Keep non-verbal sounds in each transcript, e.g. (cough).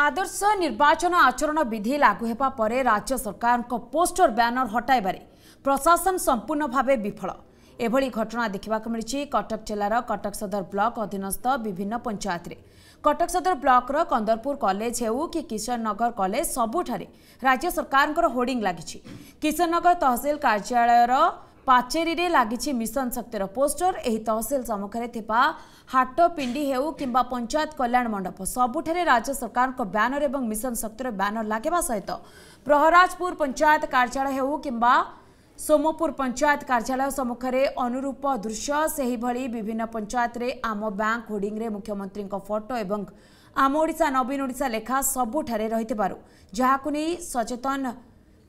आदर्श निर्वाचन आचरण विधि लागू राज्य सरकारको पोस्टर ब्यानर हटाइबारे प्रशासन सम्पूर्ण भावे विफल एभली घटना देखा मिली कटक कटक सदर ब्लक अधीनस्थ विभिन्न पञ्चायतले कटक सदर ब्लक्र कन्दरपुर कलेज हो कि किशनगर कलेज सबुठ राज्य सरकारको होर्डिङ किशननगर तहसिल कार्यालय कर्या पाचेरी रे पाचेरीले मिशन शक्ति रो पोस्टर एही तहसील यो थेपा हाटो पिंडी हौ कम्बा पंचायत कल्याण मंडप सबुठरे राज्य सरकार को बैनर एवं मिशन शक्ति रो बैनर लागेबा सहित प्रहराजपुर पंचायत कार्यालय हौ कम्बा सोमपुर पञ्चायत कार्याल सम्मुखर अनुरूप दृश्य सेही भली विभिन्न पंचायत रे आमो बैंक आम रे मुख्यमंत्री को फोटो एवं आमो ओडिसा नवीन ओडिसा लेखा सबुठरे सबुठा जहाँको जहाकुनी सचेतन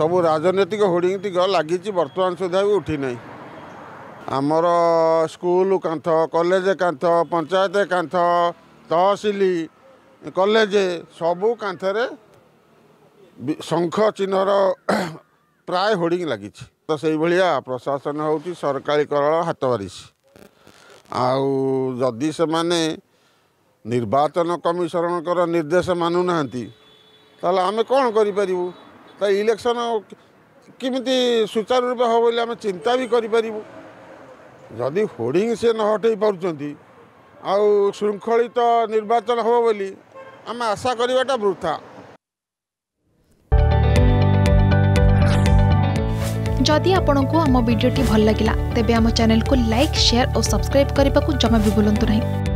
ସବୁ ରାଜନୈତିକ ହୋଡ଼ିଂ ଟିକ ଲାଗିଛି ବର୍ତ୍ତମାନ ସୁଦ୍ଧା ବି ଉଠିନାହିଁ ଆମର ସ୍କୁଲ କାନ୍ଥ କଲେଜ କାନ୍ଥ ପଞ୍ଚାୟତ କାନ୍ଥ ତହସିଲ କଲେଜ ସବୁ କାନ୍ଥରେ ଶଙ୍ଖ ଚିହ୍ନର (coughs) ପ୍ରାୟ ହୋଡ଼ିଂ ଲାଗିଛି ତ ସେଇଭଳିଆ ପ୍ରଶାସନ ହେଉଛି ସରକାରୀ କରଳ ହାତ ବାରିଛି ଆଉ ଯଦି ସେମାନେ ନିର୍ବାଚନ କମିଶନଙ୍କର ନିର୍ଦ୍ଦେଶ ମାନୁନାହାନ୍ତି ତାହେଲେ ଆମେ କ'ଣ କରିପାରିବୁ तो इलेक्शन किमी सुचारू रूप हम बोले आम चिंता भी करदी होर्डिंग से न हटे पार्टी आृंखलित तो निर्वाचन हम बोली आम आशा करवाटा वृथा जदि आपंक आम भिडी भल लगा तेब चेल को लाइक सेयार और सब्सक्राइब करने को जमा भी बुलां नहीं